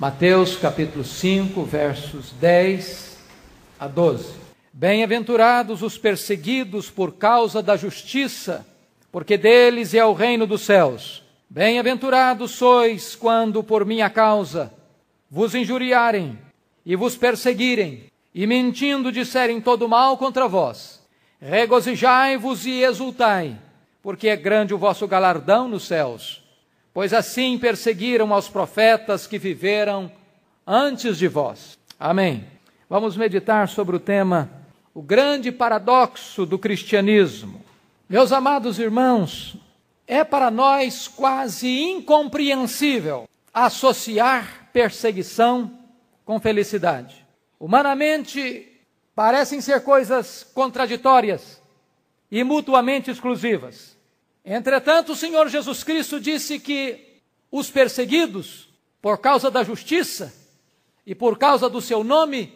Mateus capítulo 5, versos 10 a 12. Bem-aventurados os perseguidos por causa da justiça, porque deles é o reino dos céus. Bem-aventurados sois quando por minha causa vos injuriarem e vos perseguirem, e mentindo disserem todo mal contra vós. Regozijai-vos e exultai, porque é grande o vosso galardão nos céus pois assim perseguiram aos profetas que viveram antes de vós. Amém. Vamos meditar sobre o tema o grande paradoxo do cristianismo. Meus amados irmãos, é para nós quase incompreensível associar perseguição com felicidade. Humanamente, parecem ser coisas contraditórias e mutuamente exclusivas. Entretanto, o Senhor Jesus Cristo disse que os perseguidos, por causa da justiça e por causa do seu nome,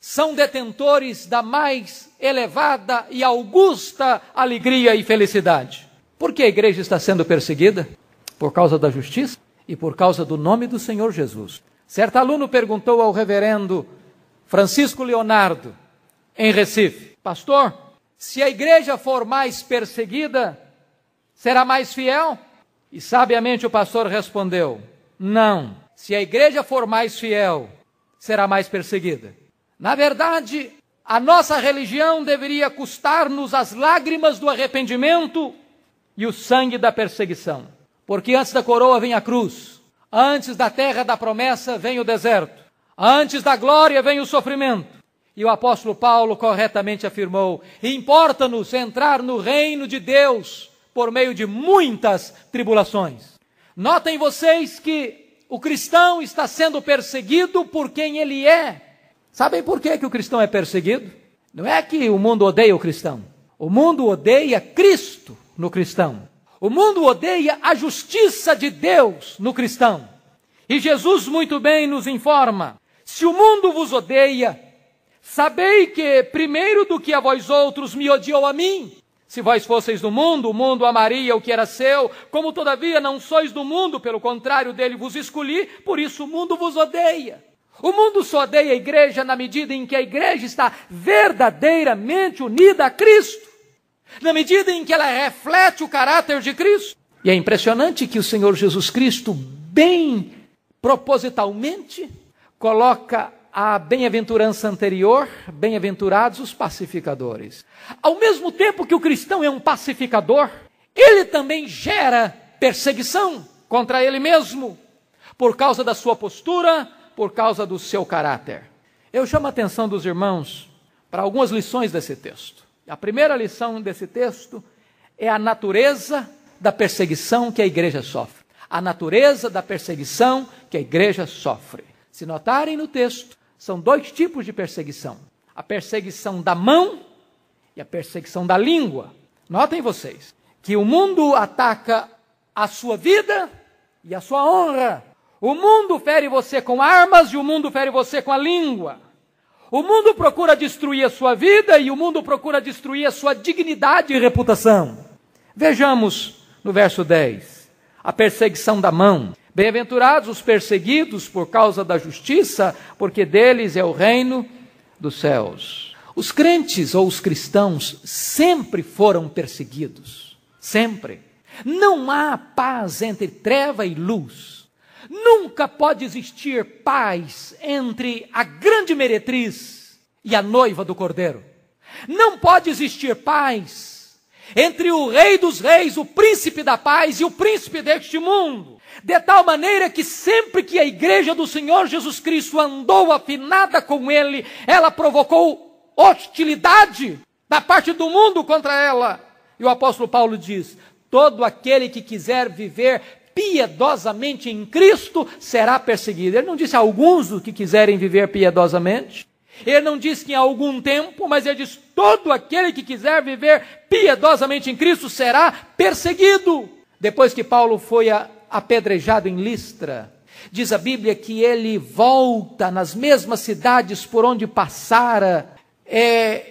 são detentores da mais elevada e augusta alegria e felicidade. Por que a igreja está sendo perseguida? Por causa da justiça e por causa do nome do Senhor Jesus. Certo aluno perguntou ao reverendo Francisco Leonardo, em Recife: Pastor, se a igreja for mais perseguida, será mais fiel? E sabiamente o pastor respondeu: Não. Se a igreja for mais fiel, será mais perseguida. Na verdade, a nossa religião deveria custar-nos as lágrimas do arrependimento e o sangue da perseguição. Porque antes da coroa vem a cruz, antes da terra da promessa vem o deserto, antes da glória vem o sofrimento. E o apóstolo Paulo corretamente afirmou: Importa-nos entrar no reino de Deus por meio de muitas tribulações. Notem vocês que o cristão está sendo perseguido por quem ele é. Sabem por que, que o cristão é perseguido? Não é que o mundo odeia o cristão. O mundo odeia Cristo no cristão. O mundo odeia a justiça de Deus no cristão. E Jesus muito bem nos informa: se o mundo vos odeia, sabei que primeiro do que a vós outros me odiou a mim. Se vós fosseis do mundo, o mundo amaria o que era seu, como todavia não sois do mundo, pelo contrário dele vos escolhi, por isso o mundo vos odeia. O mundo só odeia a igreja na medida em que a igreja está verdadeiramente unida a Cristo, na medida em que ela reflete o caráter de Cristo. E é impressionante que o Senhor Jesus Cristo, bem propositalmente, coloca a bem-aventurança anterior, bem-aventurados os pacificadores. Ao mesmo tempo que o cristão é um pacificador, ele também gera perseguição contra ele mesmo, por causa da sua postura, por causa do seu caráter. Eu chamo a atenção dos irmãos para algumas lições desse texto. A primeira lição desse texto é a natureza da perseguição que a igreja sofre. A natureza da perseguição que a igreja sofre. Se notarem no texto, são dois tipos de perseguição: a perseguição da mão e a perseguição da língua. Notem vocês que o mundo ataca a sua vida e a sua honra. O mundo fere você com armas e o mundo fere você com a língua. O mundo procura destruir a sua vida e o mundo procura destruir a sua dignidade e reputação. Vejamos no verso 10 a perseguição da mão. Bem-aventurados os perseguidos por causa da justiça, porque deles é o reino dos céus. Os crentes ou os cristãos sempre foram perseguidos. Sempre. Não há paz entre treva e luz. Nunca pode existir paz entre a grande meretriz e a noiva do cordeiro. Não pode existir paz entre o rei dos reis, o príncipe da paz e o príncipe deste mundo. De tal maneira que sempre que a igreja do Senhor Jesus Cristo andou afinada com ele, ela provocou hostilidade da parte do mundo contra ela. E o apóstolo Paulo diz: todo aquele que quiser viver piedosamente em Cristo será perseguido. Ele não disse alguns que quiserem viver piedosamente. Ele não diz que em algum tempo, mas ele diz: todo aquele que quiser viver piedosamente em Cristo será perseguido. Depois que Paulo foi a apedrejado em Listra. Diz a Bíblia que ele volta nas mesmas cidades por onde passara, é,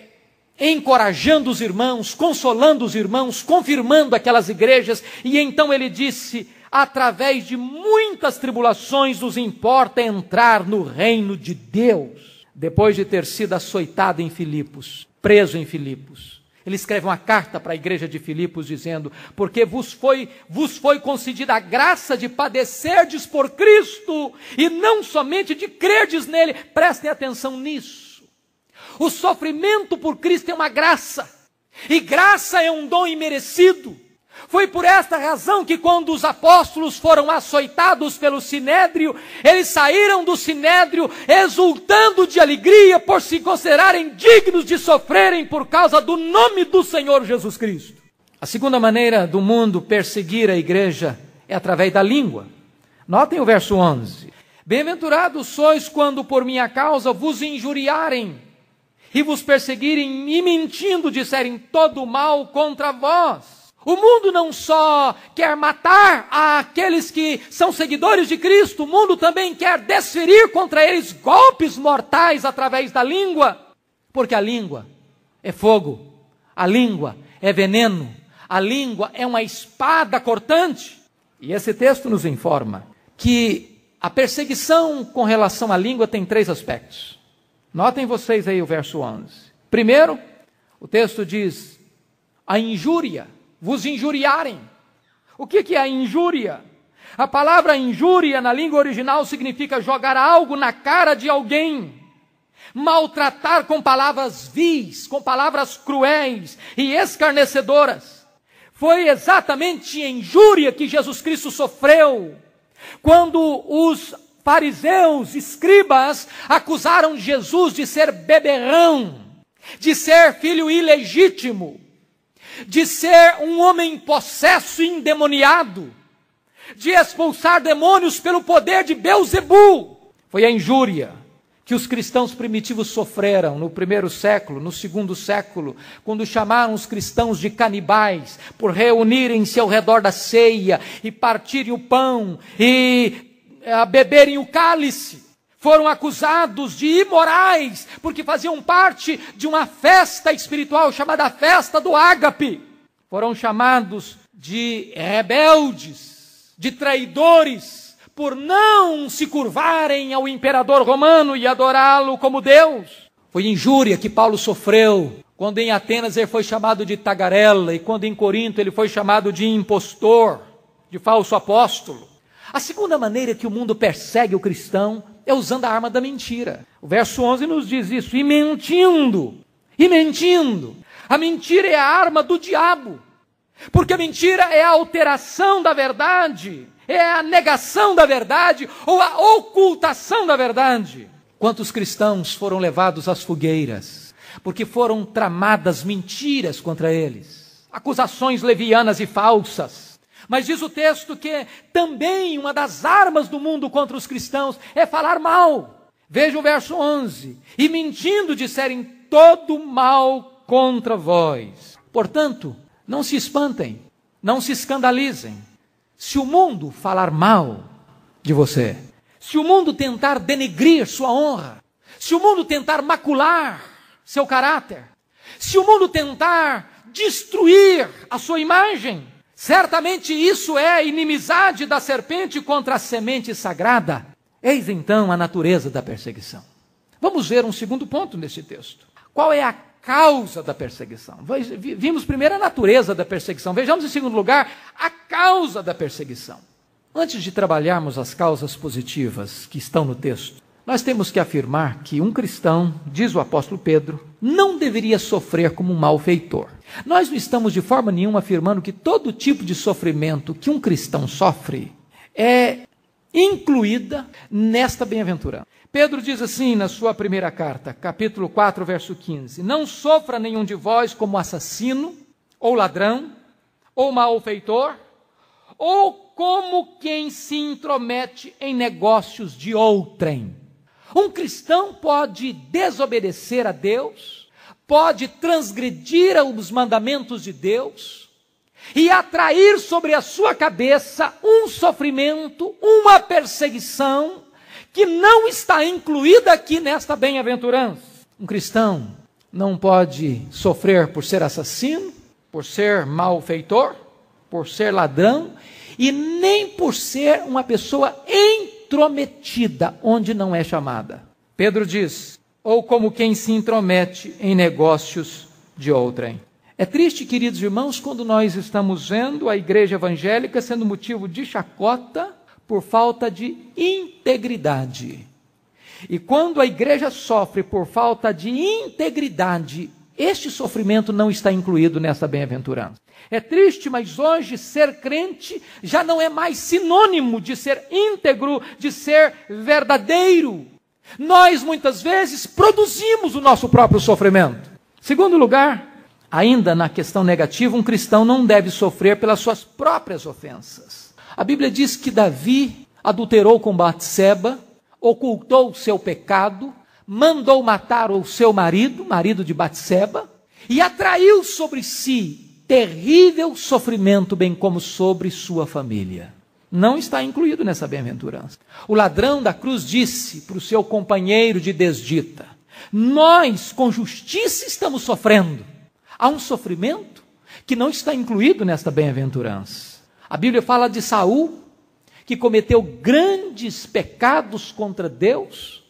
encorajando os irmãos, consolando os irmãos, confirmando aquelas igrejas, e então ele disse: através de muitas tribulações nos importa entrar no reino de Deus. Depois de ter sido açoitado em Filipos, preso em Filipos, ele escreve uma carta para a igreja de Filipos dizendo: Porque vos foi, vos foi concedida a graça de padecerdes por Cristo, e não somente de crerdes nele. Prestem atenção nisso. O sofrimento por Cristo é uma graça, e graça é um dom imerecido. Foi por esta razão que, quando os apóstolos foram açoitados pelo sinédrio, eles saíram do sinédrio exultando de alegria por se considerarem dignos de sofrerem por causa do nome do Senhor Jesus Cristo. A segunda maneira do mundo perseguir a igreja é através da língua. Notem o verso 11: Bem-aventurados sois quando por minha causa vos injuriarem e vos perseguirem e mentindo disserem todo mal contra vós. O mundo não só quer matar aqueles que são seguidores de Cristo, o mundo também quer desferir contra eles golpes mortais através da língua, porque a língua é fogo, a língua é veneno, a língua é uma espada cortante. E esse texto nos informa que a perseguição com relação à língua tem três aspectos. Notem vocês aí o verso 11. Primeiro, o texto diz: a injúria vos injuriarem. O que, que é a injúria? A palavra injúria na língua original significa jogar algo na cara de alguém, maltratar com palavras vis, com palavras cruéis e escarnecedoras. Foi exatamente injúria que Jesus Cristo sofreu quando os fariseus, escribas, acusaram Jesus de ser beberrão, de ser filho ilegítimo, de ser um homem possesso e endemoniado, de expulsar demônios pelo poder de Beuzebu. Foi a injúria que os cristãos primitivos sofreram no primeiro século, no segundo século, quando chamaram os cristãos de canibais por reunirem-se ao redor da ceia e partirem o pão e eh, beberem o cálice foram acusados de imorais, porque faziam parte de uma festa espiritual chamada Festa do Ágape. Foram chamados de rebeldes, de traidores, por não se curvarem ao imperador romano e adorá-lo como Deus. Foi injúria que Paulo sofreu quando em Atenas ele foi chamado de tagarela e quando em Corinto ele foi chamado de impostor, de falso apóstolo. A segunda maneira que o mundo persegue o cristão é usando a arma da mentira. O verso 11 nos diz isso. E mentindo, e mentindo. A mentira é a arma do diabo. Porque a mentira é a alteração da verdade, é a negação da verdade ou a ocultação da verdade. Quantos cristãos foram levados às fogueiras porque foram tramadas mentiras contra eles, acusações levianas e falsas. Mas diz o texto que também uma das armas do mundo contra os cristãos é falar mal. Veja o verso 11: E mentindo disserem todo mal contra vós. Portanto, não se espantem, não se escandalizem. Se o mundo falar mal de você, se o mundo tentar denegrir sua honra, se o mundo tentar macular seu caráter, se o mundo tentar destruir a sua imagem, Certamente isso é inimizade da serpente contra a semente sagrada. Eis então a natureza da perseguição. Vamos ver um segundo ponto nesse texto. Qual é a causa da perseguição? Vimos primeiro a natureza da perseguição. Vejamos em segundo lugar a causa da perseguição. Antes de trabalharmos as causas positivas que estão no texto, nós temos que afirmar que um cristão, diz o apóstolo Pedro, não deveria sofrer como um malfeitor. Nós não estamos de forma nenhuma afirmando que todo tipo de sofrimento que um cristão sofre é incluída nesta bem-aventurança. Pedro diz assim na sua primeira carta, capítulo 4, verso 15: Não sofra nenhum de vós como assassino, ou ladrão, ou malfeitor, ou como quem se intromete em negócios de outrem. Um cristão pode desobedecer a Deus, pode transgredir os mandamentos de Deus e atrair sobre a sua cabeça um sofrimento, uma perseguição que não está incluída aqui nesta bem-aventurança. Um cristão não pode sofrer por ser assassino, por ser malfeitor, por ser ladrão e nem por ser uma pessoa em intrometida onde não é chamada. Pedro diz: ou como quem se intromete em negócios de outrem. É triste, queridos irmãos, quando nós estamos vendo a igreja evangélica sendo motivo de chacota por falta de integridade. E quando a igreja sofre por falta de integridade este sofrimento não está incluído nessa bem-aventurança. É triste, mas hoje ser crente já não é mais sinônimo de ser íntegro, de ser verdadeiro. Nós muitas vezes produzimos o nosso próprio sofrimento. Segundo lugar, ainda na questão negativa, um cristão não deve sofrer pelas suas próprias ofensas. A Bíblia diz que Davi adulterou com Batseba, ocultou o seu pecado, mandou matar o seu marido, marido de Batseba, e atraiu sobre si terrível sofrimento, bem como sobre sua família. Não está incluído nessa bem-aventurança. O ladrão da cruz disse para o seu companheiro de desdita: Nós, com justiça, estamos sofrendo. Há um sofrimento que não está incluído nesta bem-aventurança. A Bíblia fala de Saul, que cometeu grandes pecados contra Deus,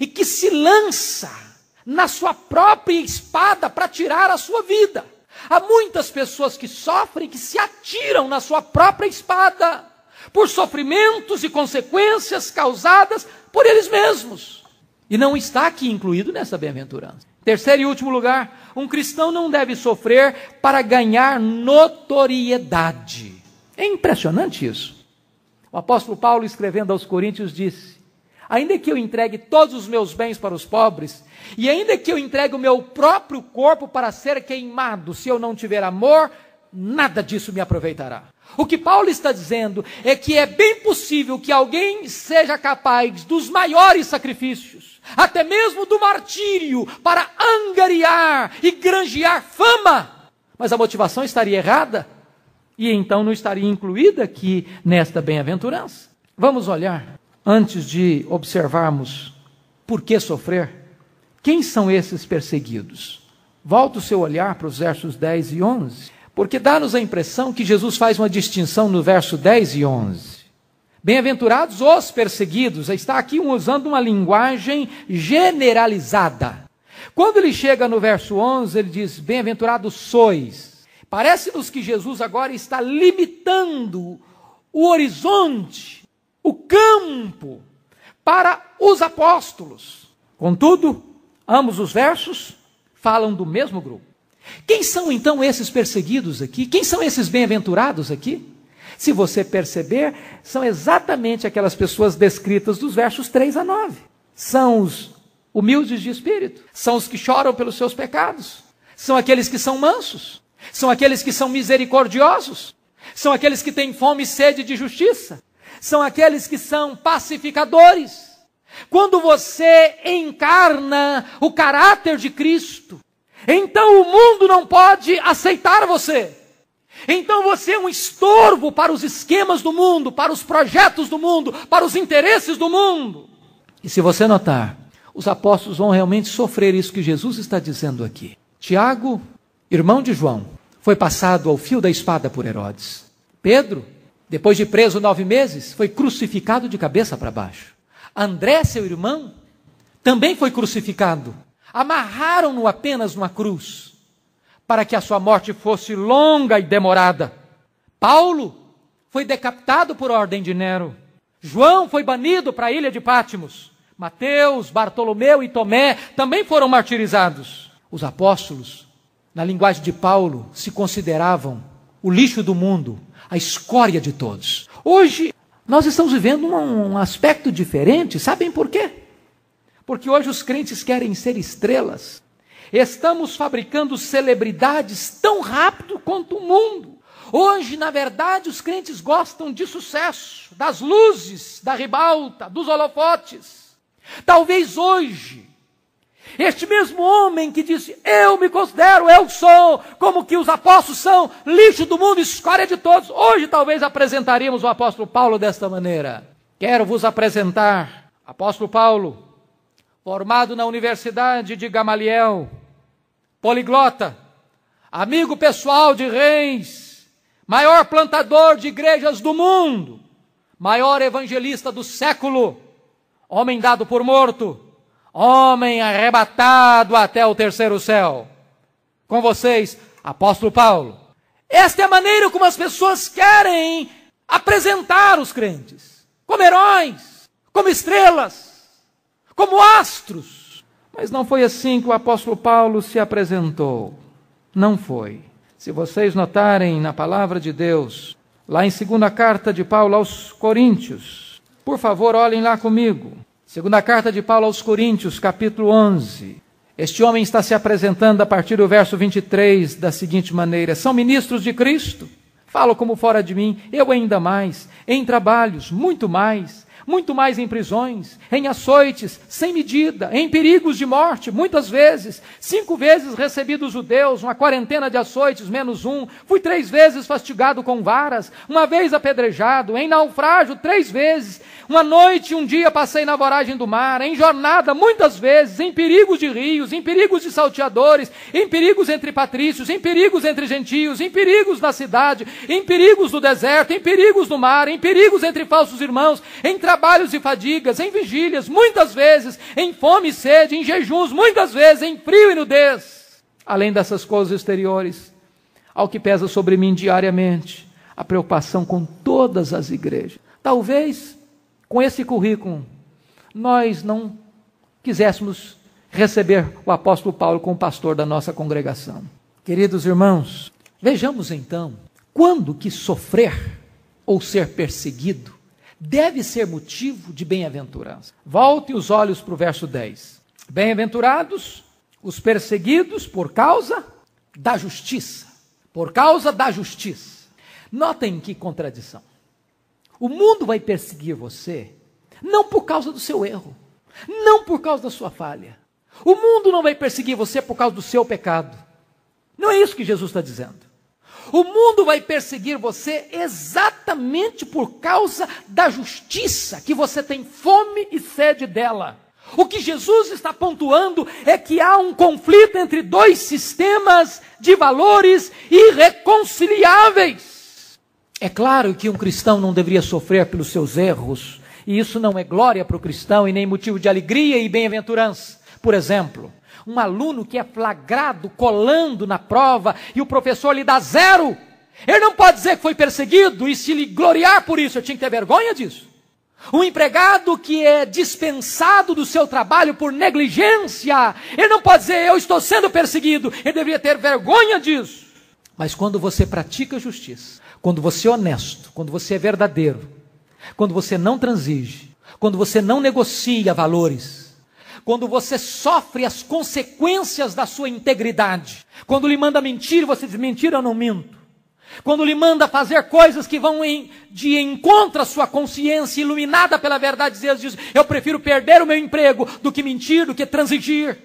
e que se lança na sua própria espada para tirar a sua vida. Há muitas pessoas que sofrem, que se atiram na sua própria espada, por sofrimentos e consequências causadas por eles mesmos. E não está aqui incluído nessa bem-aventurança. Terceiro e último lugar, um cristão não deve sofrer para ganhar notoriedade. É impressionante isso. O apóstolo Paulo, escrevendo aos Coríntios, disse: ainda que eu entregue todos os meus bens para os pobres, e ainda que eu entregue o meu próprio corpo para ser queimado, se eu não tiver amor, nada disso me aproveitará. O que Paulo está dizendo é que é bem possível que alguém seja capaz dos maiores sacrifícios, até mesmo do martírio, para angariar e granjear fama, mas a motivação estaria errada e então não estaria incluída aqui nesta bem-aventurança. Vamos olhar antes de observarmos por que sofrer, quem são esses perseguidos? Volta o seu olhar para os versos 10 e 11, porque dá-nos a impressão que Jesus faz uma distinção no verso 10 e 11. Bem-aventurados os perseguidos, está aqui usando uma linguagem generalizada. Quando ele chega no verso 11, ele diz: Bem-aventurados sois. Parece-nos que Jesus agora está limitando o horizonte o campo para os apóstolos. Contudo, ambos os versos falam do mesmo grupo. Quem são então esses perseguidos aqui? Quem são esses bem-aventurados aqui? Se você perceber, são exatamente aquelas pessoas descritas dos versos 3 a 9. São os humildes de espírito, são os que choram pelos seus pecados, são aqueles que são mansos, são aqueles que são misericordiosos, são aqueles que têm fome e sede de justiça, são aqueles que são pacificadores. Quando você encarna o caráter de Cristo, então o mundo não pode aceitar você. Então você é um estorvo para os esquemas do mundo, para os projetos do mundo, para os interesses do mundo. E se você notar, os apóstolos vão realmente sofrer isso que Jesus está dizendo aqui. Tiago, irmão de João, foi passado ao fio da espada por Herodes. Pedro, depois de preso nove meses, foi crucificado de cabeça para baixo. André, seu irmão, também foi crucificado. Amarraram-no apenas numa cruz, para que a sua morte fosse longa e demorada. Paulo foi decapitado por ordem de Nero. João foi banido para a ilha de Pátimos. Mateus, Bartolomeu e Tomé também foram martirizados. Os apóstolos, na linguagem de Paulo, se consideravam o lixo do mundo a escória de todos. Hoje, nós estamos vivendo um, um aspecto diferente, sabem por quê? Porque hoje os crentes querem ser estrelas. Estamos fabricando celebridades tão rápido quanto o mundo. Hoje, na verdade, os crentes gostam de sucesso, das luzes, da ribalta, dos holofotes. Talvez hoje este mesmo homem que disse, eu me considero, eu sou, como que os apóstolos são, lixo do mundo, escória de todos. Hoje talvez apresentaríamos o apóstolo Paulo desta maneira. Quero vos apresentar, apóstolo Paulo, formado na Universidade de Gamaliel, poliglota, amigo pessoal de reis, maior plantador de igrejas do mundo, maior evangelista do século, homem dado por morto, homem arrebatado até o terceiro céu. Com vocês, apóstolo Paulo. Esta é a maneira como as pessoas querem apresentar os crentes como heróis, como estrelas, como astros. Mas não foi assim que o apóstolo Paulo se apresentou. Não foi. Se vocês notarem na palavra de Deus, lá em segunda carta de Paulo aos Coríntios, por favor, olhem lá comigo. Segunda carta de Paulo aos Coríntios, capítulo 11. Este homem está se apresentando a partir do verso 23 da seguinte maneira: São ministros de Cristo. Falo como fora de mim, eu ainda mais, em trabalhos, muito mais, muito mais em prisões, em açoites, sem medida, em perigos de morte, muitas vezes. Cinco vezes recebi dos judeus uma quarentena de açoites, menos um. Fui três vezes fastigado com varas, uma vez apedrejado, em naufrágio, três vezes. Uma noite, um dia passei na voragem do mar, em jornada, muitas vezes, em perigos de rios, em perigos de salteadores, em perigos entre patrícios, em perigos entre gentios, em perigos na cidade, em perigos do deserto, em perigos no mar, em perigos entre falsos irmãos, em trabalho trabalhos e fadigas, em vigílias, muitas vezes, em fome e sede, em jejuns, muitas vezes, em frio e nudez. Além dessas coisas exteriores, ao que pesa sobre mim diariamente, a preocupação com todas as igrejas. Talvez com esse currículo nós não quiséssemos receber o apóstolo Paulo como pastor da nossa congregação. Queridos irmãos, vejamos então quando que sofrer ou ser perseguido deve ser motivo de bem-aventurança. Volte os olhos para o verso 10. Bem-aventurados os perseguidos por causa da justiça. Por causa da justiça. Notem que contradição. O mundo vai perseguir você não por causa do seu erro, não por causa da sua falha. O mundo não vai perseguir você por causa do seu pecado. Não é isso que Jesus está dizendo. O mundo vai perseguir você exatamente por causa da justiça, que você tem fome e sede dela. O que Jesus está pontuando é que há um conflito entre dois sistemas de valores irreconciliáveis. É claro que um cristão não deveria sofrer pelos seus erros, e isso não é glória para o cristão e nem motivo de alegria e bem-aventurança. Por exemplo, um aluno que é flagrado colando na prova e o professor lhe dá zero. Ele não pode dizer que foi perseguido e se lhe gloriar por isso, eu tinha que ter vergonha disso. Um empregado que é dispensado do seu trabalho por negligência, ele não pode dizer eu estou sendo perseguido, ele deveria ter vergonha disso. Mas quando você pratica justiça, quando você é honesto, quando você é verdadeiro, quando você não transige, quando você não negocia valores, quando você sofre as consequências da sua integridade. Quando lhe manda mentir, você diz: mentira, eu não minto. Quando lhe manda fazer coisas que vão em, de encontro à sua consciência, iluminada pela verdade Deus, diz: eu prefiro perder o meu emprego do que mentir, do que transigir,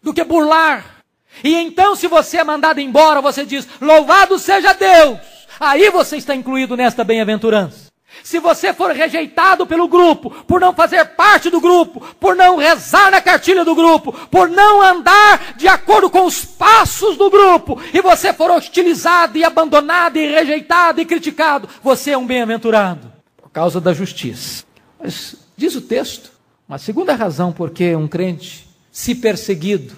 do que burlar. E então, se você é mandado embora, você diz: louvado seja Deus. Aí você está incluído nesta bem-aventurança. Se você for rejeitado pelo grupo, por não fazer parte do grupo, por não rezar na cartilha do grupo, por não andar de acordo com os passos do grupo, e você for hostilizado e abandonado e rejeitado e criticado, você é um bem-aventurado por causa da justiça. Mas diz o texto, uma segunda razão por que um crente, se perseguido,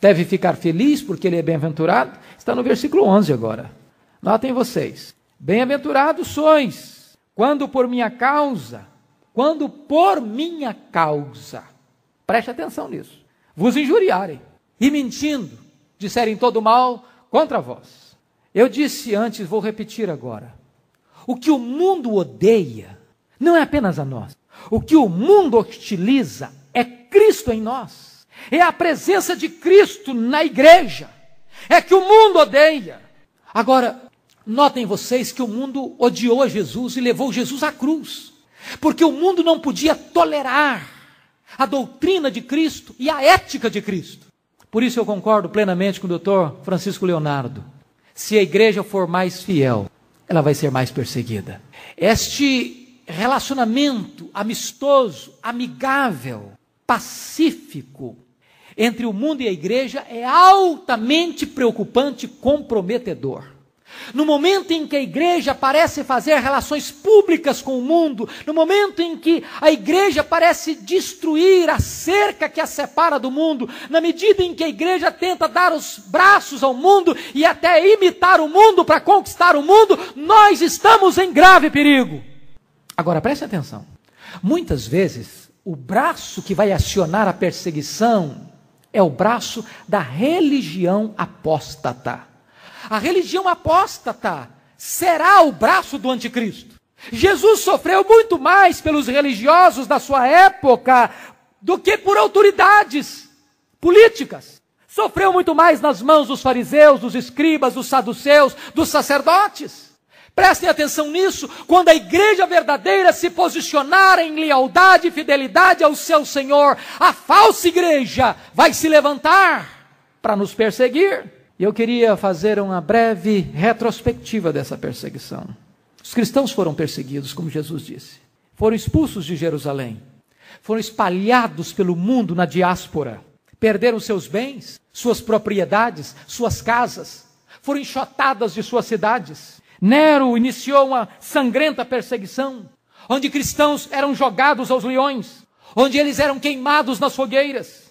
deve ficar feliz porque ele é bem-aventurado, está no versículo 11 agora. Notem vocês: Bem-aventurados sois quando por minha causa, quando por minha causa, preste atenção nisso, vos injuriarem e mentindo, disserem todo mal contra vós. Eu disse antes, vou repetir agora. O que o mundo odeia não é apenas a nós. O que o mundo hostiliza é Cristo em nós. É a presença de Cristo na igreja. É que o mundo odeia. Agora, Notem vocês que o mundo odiou a Jesus e levou Jesus à cruz, porque o mundo não podia tolerar a doutrina de Cristo e a ética de Cristo. Por isso eu concordo plenamente com o doutor Francisco Leonardo. Se a igreja for mais fiel, ela vai ser mais perseguida. Este relacionamento amistoso, amigável, pacífico entre o mundo e a igreja é altamente preocupante e comprometedor. No momento em que a igreja parece fazer relações públicas com o mundo, no momento em que a igreja parece destruir a cerca que a separa do mundo, na medida em que a igreja tenta dar os braços ao mundo e até imitar o mundo para conquistar o mundo, nós estamos em grave perigo. Agora preste atenção: muitas vezes o braço que vai acionar a perseguição é o braço da religião apóstata. A religião apóstata será o braço do anticristo. Jesus sofreu muito mais pelos religiosos da sua época do que por autoridades políticas. Sofreu muito mais nas mãos dos fariseus, dos escribas, dos saduceus, dos sacerdotes. Prestem atenção nisso, quando a igreja verdadeira se posicionar em lealdade e fidelidade ao seu Senhor, a falsa igreja vai se levantar para nos perseguir. E eu queria fazer uma breve retrospectiva dessa perseguição. Os cristãos foram perseguidos, como Jesus disse. Foram expulsos de Jerusalém. Foram espalhados pelo mundo na diáspora. Perderam seus bens, suas propriedades, suas casas. Foram enxotadas de suas cidades. Nero iniciou uma sangrenta perseguição, onde cristãos eram jogados aos leões, onde eles eram queimados nas fogueiras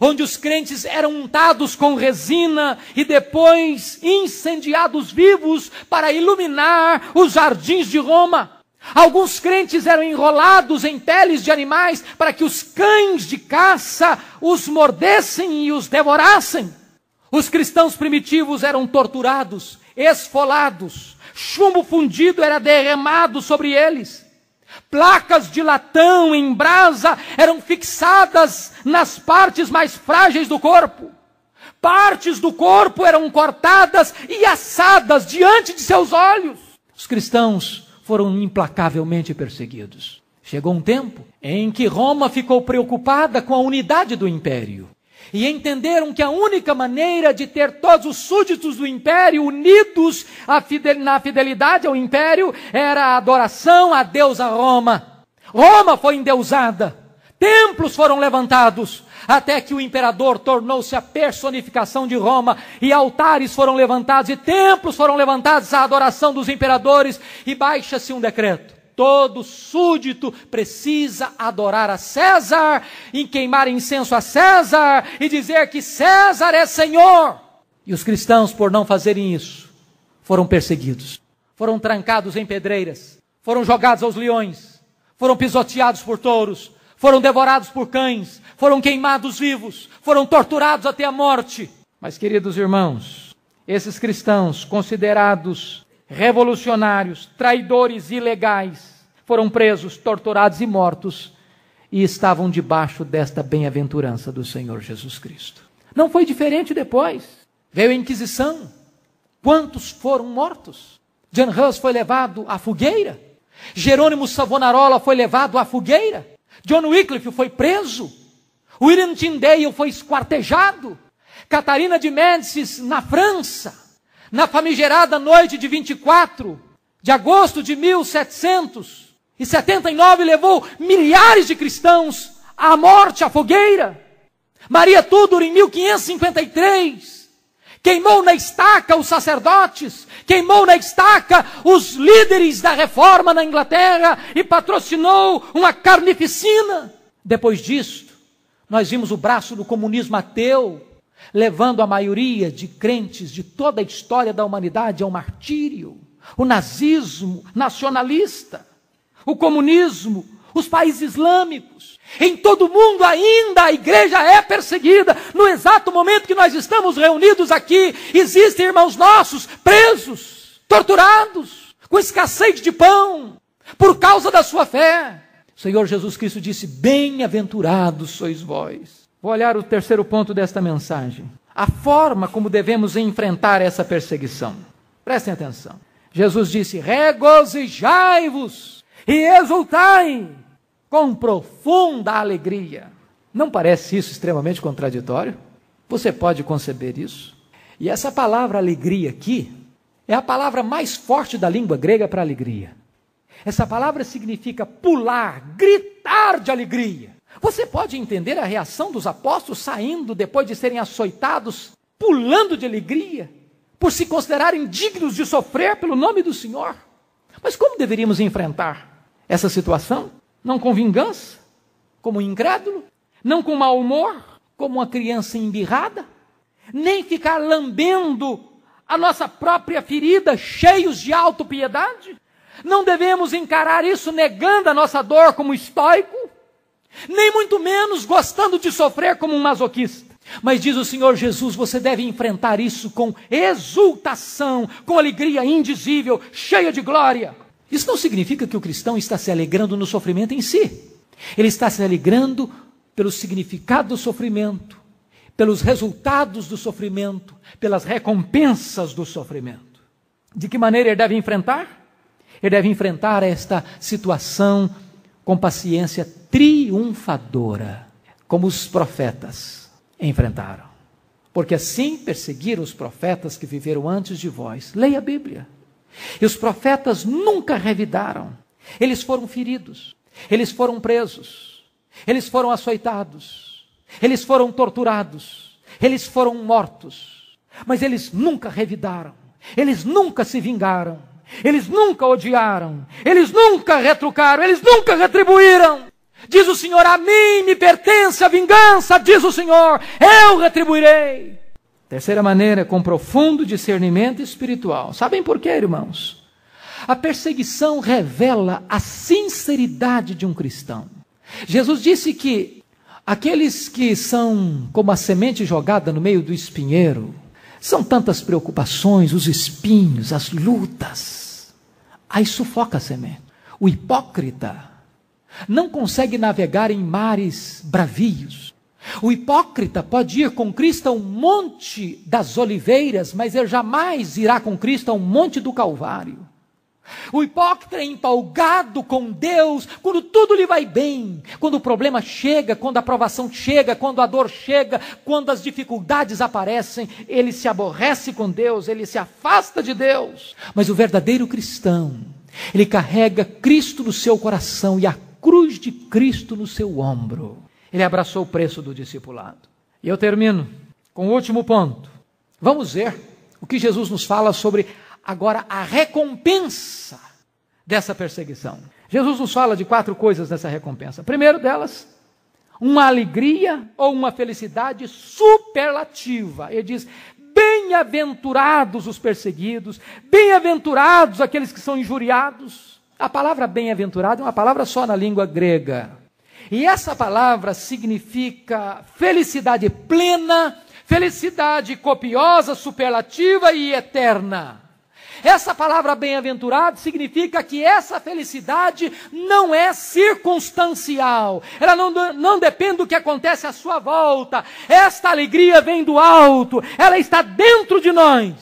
onde os crentes eram untados com resina e depois incendiados vivos para iluminar os jardins de Roma. Alguns crentes eram enrolados em peles de animais para que os cães de caça os mordessem e os devorassem. Os cristãos primitivos eram torturados, esfolados, chumbo fundido era derramado sobre eles. Placas de latão em brasa eram fixadas nas partes mais frágeis do corpo. Partes do corpo eram cortadas e assadas diante de seus olhos. Os cristãos foram implacavelmente perseguidos. Chegou um tempo em que Roma ficou preocupada com a unidade do império e entenderam que a única maneira de ter todos os súditos do império unidos fidel, na fidelidade ao império era a adoração a Deus, a Roma. Roma foi endeusada, templos foram levantados, até que o imperador tornou-se a personificação de Roma, e altares foram levantados, e templos foram levantados à adoração dos imperadores, e baixa-se um decreto todo súdito precisa adorar a César, em queimar incenso a César e dizer que César é Senhor. E os cristãos, por não fazerem isso, foram perseguidos, foram trancados em pedreiras, foram jogados aos leões, foram pisoteados por touros, foram devorados por cães, foram queimados vivos, foram torturados até a morte. Mas, queridos irmãos, esses cristãos considerados revolucionários, traidores ilegais, foram presos, torturados e mortos e estavam debaixo desta bem-aventurança do Senhor Jesus Cristo. Não foi diferente depois. Veio a Inquisição. Quantos foram mortos? John Hus foi levado à fogueira. Jerônimo Savonarola foi levado à fogueira. John Wycliffe foi preso. William Tyndale foi esquartejado. Catarina de Médicis na França na famigerada noite de 24 de agosto de 1779 levou milhares de cristãos à morte, à fogueira. Maria Tudor, em 1553, queimou na estaca os sacerdotes, queimou na estaca os líderes da reforma na Inglaterra e patrocinou uma carnificina. Depois disto, nós vimos o braço do comunismo ateu levando a maioria de crentes de toda a história da humanidade ao martírio. O nazismo nacionalista, o comunismo, os países islâmicos. Em todo o mundo ainda a igreja é perseguida. No exato momento que nós estamos reunidos aqui, existem irmãos nossos presos, torturados, com escassez de pão, por causa da sua fé. O Senhor Jesus Cristo disse: Bem-aventurados sois vós Vou olhar o terceiro ponto desta mensagem. A forma como devemos enfrentar essa perseguição. Prestem atenção. Jesus disse: regozijai-vos e exultai com profunda alegria. Não parece isso extremamente contraditório? Você pode conceber isso? E essa palavra alegria aqui é a palavra mais forte da língua grega para alegria. Essa palavra significa pular, gritar de alegria. Você pode entender a reação dos apóstolos saindo depois de serem açoitados, pulando de alegria, por se considerarem dignos de sofrer pelo nome do Senhor? Mas como deveríamos enfrentar essa situação? Não com vingança, como um incrédulo, não com mau humor, como uma criança embirrada, nem ficar lambendo a nossa própria ferida, cheios de autopiedade? Não devemos encarar isso negando a nossa dor como estoico, nem muito menos gostando de sofrer como um masoquista. Mas diz o Senhor Jesus: você deve enfrentar isso com exultação, com alegria indizível, cheia de glória. Isso não significa que o cristão está se alegrando no sofrimento em si. Ele está se alegrando pelo significado do sofrimento, pelos resultados do sofrimento, pelas recompensas do sofrimento. De que maneira ele deve enfrentar? Ele deve enfrentar esta situação com paciência triunfadora, como os profetas enfrentaram. Porque assim perseguiram os profetas que viveram antes de vós. Leia a Bíblia. E os profetas nunca revidaram. Eles foram feridos, eles foram presos, eles foram açoitados, eles foram torturados, eles foram mortos. Mas eles nunca revidaram, eles nunca se vingaram eles nunca odiaram, eles nunca retrucaram, eles nunca retribuíram. Diz o Senhor: A mim me pertence a vingança, diz o Senhor, eu retribuirei. Terceira maneira, com profundo discernimento espiritual. Sabem por quê, irmãos? A perseguição revela a sinceridade de um cristão. Jesus disse que aqueles que são como a semente jogada no meio do espinheiro, são tantas preocupações, os espinhos, as lutas. Aí sufoca a semente. O hipócrita não consegue navegar em mares bravios. O hipócrita pode ir com Cristo a um monte das oliveiras, mas ele jamais irá com Cristo a um monte do Calvário. O hipócrita é empolgado com Deus quando tudo lhe vai bem, quando o problema chega, quando a provação chega, quando a dor chega, quando as dificuldades aparecem, ele se aborrece com Deus, ele se afasta de Deus. Mas o verdadeiro cristão, ele carrega Cristo no seu coração e a cruz de Cristo no seu ombro. Ele abraçou o preço do discipulado. E eu termino com o último ponto. Vamos ver o que Jesus nos fala sobre agora a recompensa dessa perseguição. Jesus nos fala de quatro coisas nessa recompensa. Primeiro delas, uma alegria ou uma felicidade superlativa. Ele diz: Bem-aventurados os perseguidos, bem-aventurados aqueles que são injuriados. A palavra bem-aventurado é uma palavra só na língua grega. E essa palavra significa felicidade plena, felicidade copiosa, superlativa e eterna. Essa palavra bem-aventurado significa que essa felicidade não é circunstancial, ela não, não depende do que acontece à sua volta. Esta alegria vem do alto, ela está dentro de nós.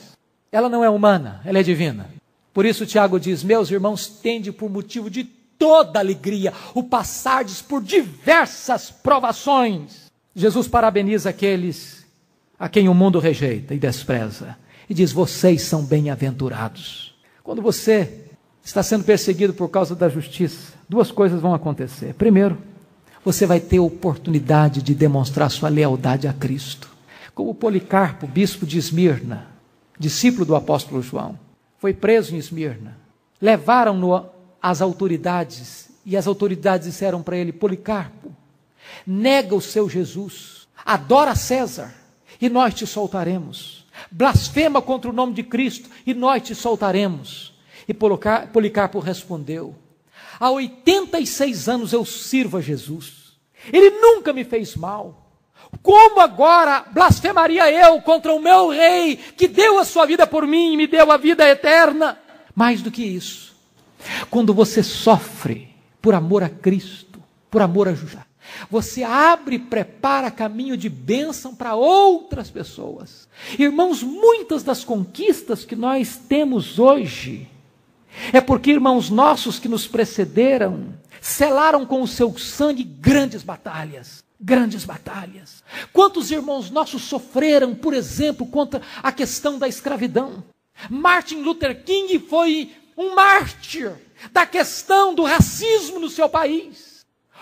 Ela não é humana, ela é divina. Por isso, Tiago diz: Meus irmãos, tende por motivo de toda alegria o passardes por diversas provações. Jesus parabeniza aqueles a quem o mundo rejeita e despreza e diz: Vocês são bem-aventurados. Quando você está sendo perseguido por causa da justiça, duas coisas vão acontecer. Primeiro, você vai ter oportunidade de demonstrar sua lealdade a Cristo. Como Policarpo, bispo de Esmirna, discípulo do apóstolo João, foi preso em Esmirna. Levaram-no às autoridades e as autoridades disseram para ele: Policarpo, nega o seu Jesus, adora César e nós te soltaremos blasfema contra o nome de Cristo, e nós te soltaremos. E Policarpo respondeu: Há 86 anos eu sirvo a Jesus, ele nunca me fez mal. Como agora blasfemaria eu contra o meu rei, que deu a sua vida por mim e me deu a vida eterna? Mais do que isso, quando você sofre por amor a Cristo, por amor a Jesus. Você abre e prepara caminho de bênção para outras pessoas. Irmãos, muitas das conquistas que nós temos hoje é porque irmãos nossos que nos precederam selaram com o seu sangue grandes batalhas. Grandes batalhas. Quantos irmãos nossos sofreram, por exemplo, contra a questão da escravidão? Martin Luther King foi um mártir da questão do racismo no seu país.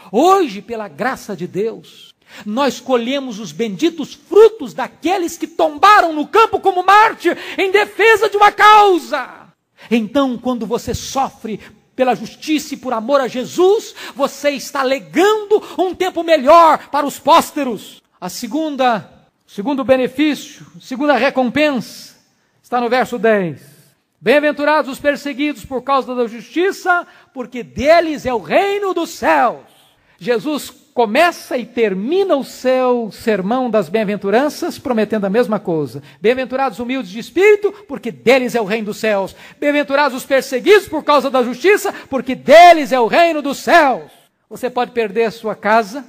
Hoje, pela graça de Deus, nós colhemos os benditos frutos daqueles que tombaram no campo como Marte em defesa de uma causa. Então, quando você sofre pela justiça e por amor a Jesus, você está alegando um tempo melhor para os pósteros. A segunda, segundo benefício, segunda recompensa, está no verso 10. Bem-aventurados os perseguidos por causa da justiça, porque deles é o reino dos céus. Jesus começa e termina o seu sermão das bem-aventuranças prometendo a mesma coisa. Bem-aventurados humildes de espírito, porque deles é o reino dos céus. Bem-aventurados os perseguidos por causa da justiça, porque deles é o reino dos céus. Você pode perder a sua casa,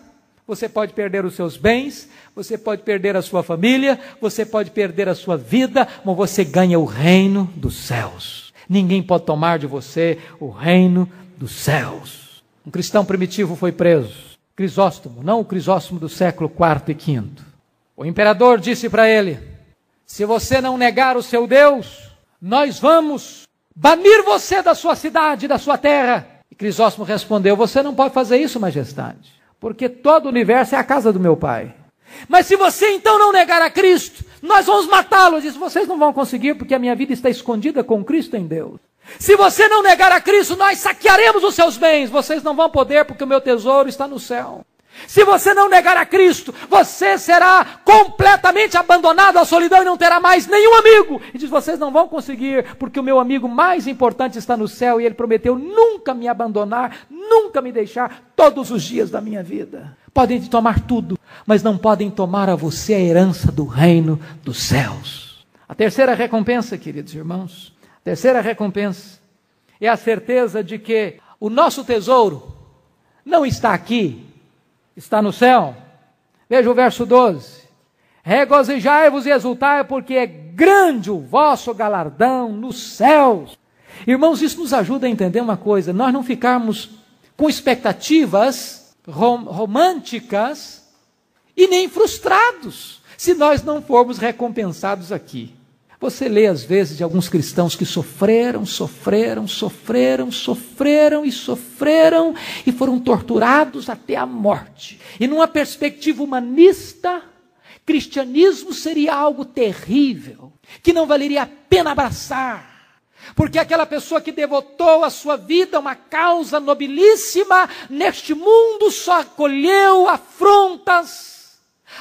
você pode perder os seus bens, você pode perder a sua família, você pode perder a sua vida, mas você ganha o reino dos céus. Ninguém pode tomar de você o reino dos céus. Um cristão primitivo foi preso. Crisóstomo, não o Crisóstomo do século IV e V. O imperador disse para ele: Se você não negar o seu Deus, nós vamos banir você da sua cidade, da sua terra. E Crisóstomo respondeu: Você não pode fazer isso, majestade, porque todo o universo é a casa do meu pai. Mas se você então não negar a Cristo, nós vamos matá-lo. Diz: Vocês não vão conseguir, porque a minha vida está escondida com Cristo em Deus. Se você não negar a Cristo, nós saquearemos os seus bens. Vocês não vão poder, porque o meu tesouro está no céu. Se você não negar a Cristo, você será completamente abandonado à solidão e não terá mais nenhum amigo. E diz: vocês não vão conseguir, porque o meu amigo mais importante está no céu e ele prometeu nunca me abandonar, nunca me deixar todos os dias da minha vida. Podem te tomar tudo, mas não podem tomar a você a herança do reino dos céus. A terceira recompensa, queridos irmãos, Terceira recompensa é a certeza de que o nosso tesouro não está aqui, está no céu. Veja o verso 12: Regozijai-vos e exultai, porque é grande o vosso galardão nos céus. Irmãos, isso nos ajuda a entender uma coisa: nós não ficarmos com expectativas rom românticas e nem frustrados se nós não formos recompensados aqui. Você lê às vezes de alguns cristãos que sofreram, sofreram, sofreram, sofreram e sofreram e foram torturados até a morte. E numa perspectiva humanista, cristianismo seria algo terrível, que não valeria a pena abraçar. Porque aquela pessoa que devotou a sua vida a uma causa nobilíssima, neste mundo só acolheu afrontas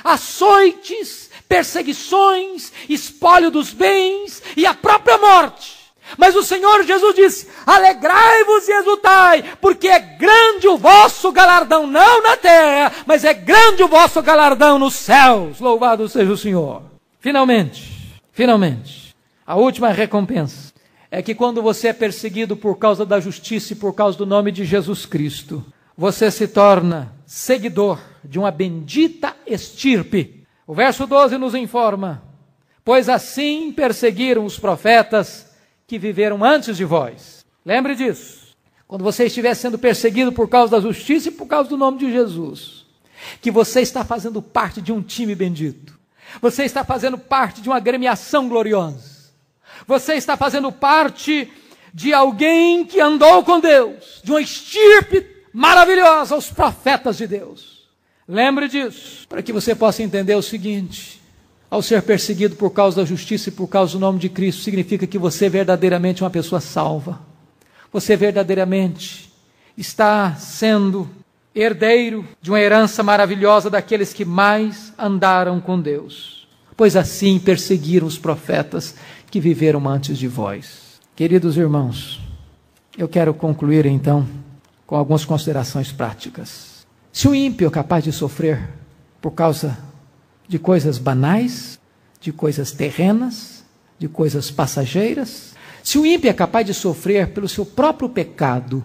açoites, perseguições, espólio dos bens e a própria morte. Mas o Senhor Jesus disse: Alegrai-vos e exultai, porque é grande o vosso galardão, não na terra, mas é grande o vosso galardão nos céus. Louvado seja o Senhor. Finalmente, finalmente, a última recompensa é que quando você é perseguido por causa da justiça e por causa do nome de Jesus Cristo, você se torna seguidor de uma bendita estirpe. O verso 12 nos informa: Pois assim perseguiram os profetas que viveram antes de vós. Lembre disso. Quando você estiver sendo perseguido por causa da justiça e por causa do nome de Jesus, que você está fazendo parte de um time bendito. Você está fazendo parte de uma gremiação gloriosa. Você está fazendo parte de alguém que andou com Deus, de uma estirpe maravilhosa, os profetas de Deus. Lembre disso, para que você possa entender o seguinte: ao ser perseguido por causa da justiça e por causa do nome de Cristo, significa que você é verdadeiramente uma pessoa salva. Você verdadeiramente está sendo herdeiro de uma herança maravilhosa daqueles que mais andaram com Deus. Pois assim perseguiram os profetas que viveram antes de vós. Queridos irmãos, eu quero concluir então com algumas considerações práticas. Se o ímpio é capaz de sofrer por causa de coisas banais, de coisas terrenas, de coisas passageiras, se o ímpio é capaz de sofrer pelo seu próprio pecado,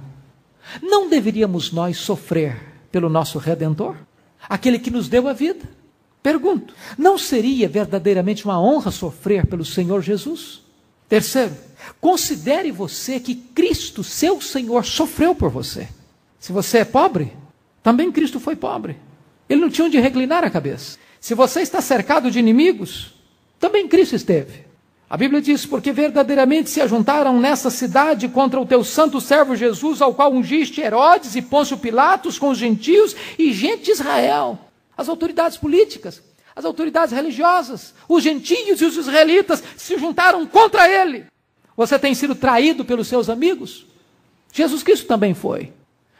não deveríamos nós sofrer pelo nosso redentor, aquele que nos deu a vida? Pergunto, não seria verdadeiramente uma honra sofrer pelo Senhor Jesus? Terceiro, considere você que Cristo, seu Senhor, sofreu por você. Se você é pobre, também Cristo foi pobre. Ele não tinha onde reclinar a cabeça. Se você está cercado de inimigos, também Cristo esteve. A Bíblia diz: Porque verdadeiramente se ajuntaram nessa cidade contra o teu santo servo Jesus, ao qual ungiste Herodes e Pôncio Pilatos com os gentios e gente de Israel, as autoridades políticas, as autoridades religiosas, os gentios e os israelitas se juntaram contra ele. Você tem sido traído pelos seus amigos? Jesus Cristo também foi.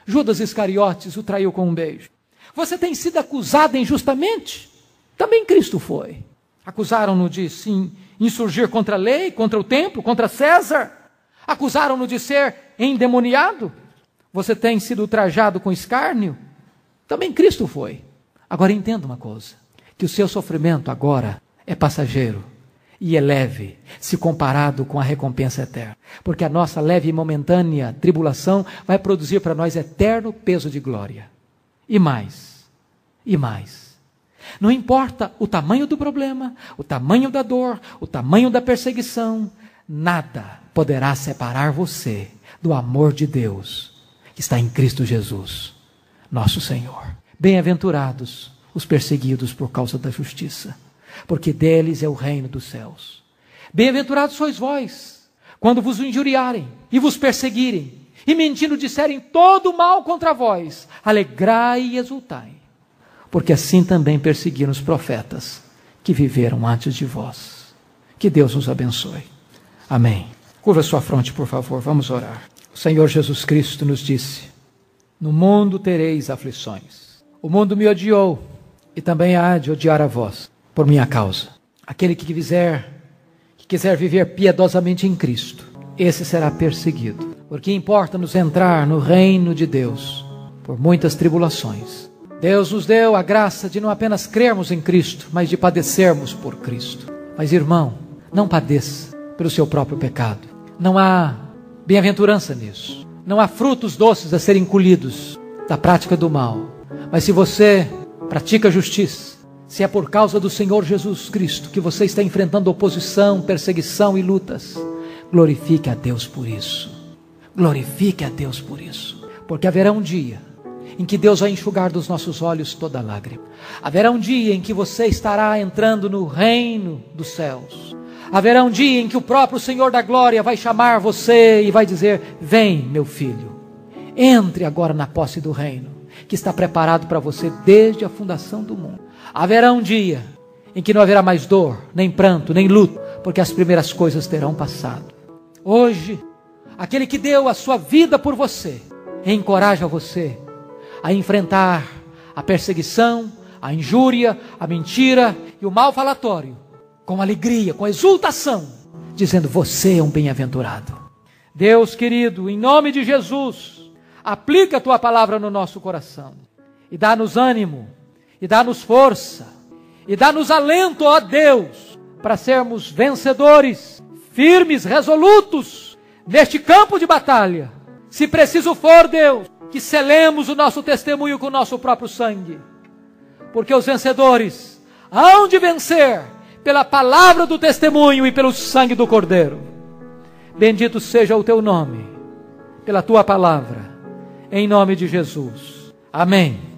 Judas Iscariotes o traiu com um beijo. Você tem sido acusado injustamente? Também Cristo foi. Acusaram-no de sim, insurgir contra a lei, contra o templo, contra César. Acusaram-no de ser endemoniado. Você tem sido ultrajado com escárnio? Também Cristo foi. Agora entenda uma coisa: que o seu sofrimento agora é passageiro e é leve, se comparado com a recompensa eterna. Porque a nossa leve e momentânea tribulação vai produzir para nós eterno peso de glória. E mais, e mais. Não importa o tamanho do problema, o tamanho da dor, o tamanho da perseguição, nada poderá separar você do amor de Deus que está em Cristo Jesus, nosso Senhor. Bem-aventurados os perseguidos por causa da justiça porque deles é o reino dos céus. Bem-aventurados sois vós, quando vos injuriarem e vos perseguirem, e mentindo disserem todo o mal contra vós, alegrai e exultai, porque assim também perseguiram os profetas que viveram antes de vós. Que Deus nos abençoe. Amém. Curva sua fronte, por favor, vamos orar. O Senhor Jesus Cristo nos disse: No mundo tereis aflições. O mundo me odiou e também há de odiar a vós por minha causa. Aquele que quiser, que quiser viver piedosamente em Cristo, esse será perseguido. Porque importa-nos entrar no reino de Deus por muitas tribulações. Deus nos deu a graça de não apenas crermos em Cristo, mas de padecermos por Cristo. Mas irmão, não padeça pelo seu próprio pecado. Não há bem-aventurança nisso. Não há frutos doces a serem colhidos da prática do mal. Mas se você pratica justiça, se é por causa do Senhor Jesus Cristo que você está enfrentando oposição, perseguição e lutas, glorifique a Deus por isso. Glorifique a Deus por isso. Porque haverá um dia em que Deus vai enxugar dos nossos olhos toda lágrima. Haverá um dia em que você estará entrando no reino dos céus. Haverá um dia em que o próprio Senhor da glória vai chamar você e vai dizer: Vem, meu filho, entre agora na posse do reino que está preparado para você desde a fundação do mundo. Haverá um dia em que não haverá mais dor, nem pranto, nem luto, porque as primeiras coisas terão passado. Hoje, aquele que deu a sua vida por você, encoraja você a enfrentar a perseguição, a injúria, a mentira e o mal falatório com alegria, com exultação, dizendo: Você é um bem-aventurado. Deus querido, em nome de Jesus, aplica a tua palavra no nosso coração e dá-nos ânimo e dá-nos força e dá-nos alento, ó Deus, para sermos vencedores, firmes, resolutos neste campo de batalha. Se preciso for, Deus, que selemos o nosso testemunho com o nosso próprio sangue, porque os vencedores hão de vencer pela palavra do testemunho e pelo sangue do Cordeiro. Bendito seja o teu nome, pela tua palavra, em nome de Jesus. Amém.